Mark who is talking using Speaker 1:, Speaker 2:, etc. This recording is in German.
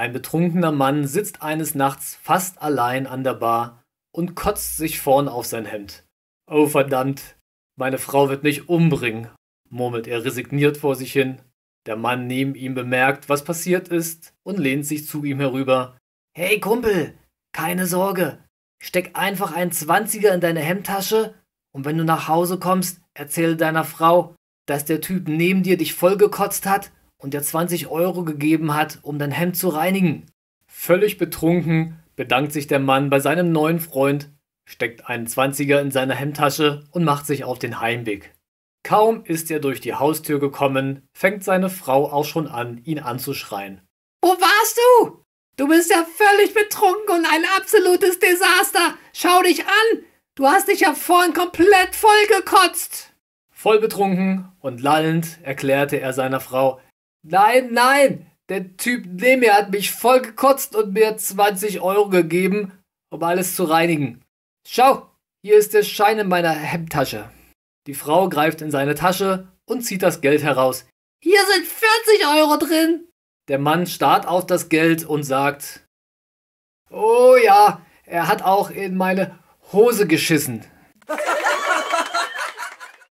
Speaker 1: Ein betrunkener Mann sitzt eines Nachts fast allein an der Bar und kotzt sich vorn auf sein Hemd. Oh verdammt, meine Frau wird mich umbringen, murmelt er resigniert vor sich hin. Der Mann neben ihm bemerkt, was passiert ist und lehnt sich zu ihm herüber. Hey Kumpel, keine Sorge, steck einfach einen Zwanziger in deine Hemdtasche und wenn du nach Hause kommst, erzähle deiner Frau, dass der Typ neben dir dich vollgekotzt hat und ihr 20 Euro gegeben hat, um dein Hemd zu reinigen. Völlig betrunken bedankt sich der Mann bei seinem neuen Freund, steckt einen 20er in seine Hemdtasche und macht sich auf den Heimweg. Kaum ist er durch die Haustür gekommen, fängt seine Frau auch schon an, ihn anzuschreien. Wo warst du? Du bist
Speaker 2: ja völlig betrunken und ein absolutes Desaster. Schau dich an. Du hast dich ja
Speaker 1: vorhin komplett vollgekotzt. Voll betrunken und lallend erklärte er seiner Frau, Nein, nein! Der Typ neben mir hat mich voll gekotzt und mir 20 Euro gegeben, um alles zu reinigen. Schau, hier ist der Schein in meiner Hemdtasche. Die Frau greift in seine Tasche und zieht das Geld heraus.
Speaker 3: Hier sind 40 Euro drin!
Speaker 1: Der Mann starrt auf das Geld und sagt: Oh ja, er hat auch in meine Hose geschissen.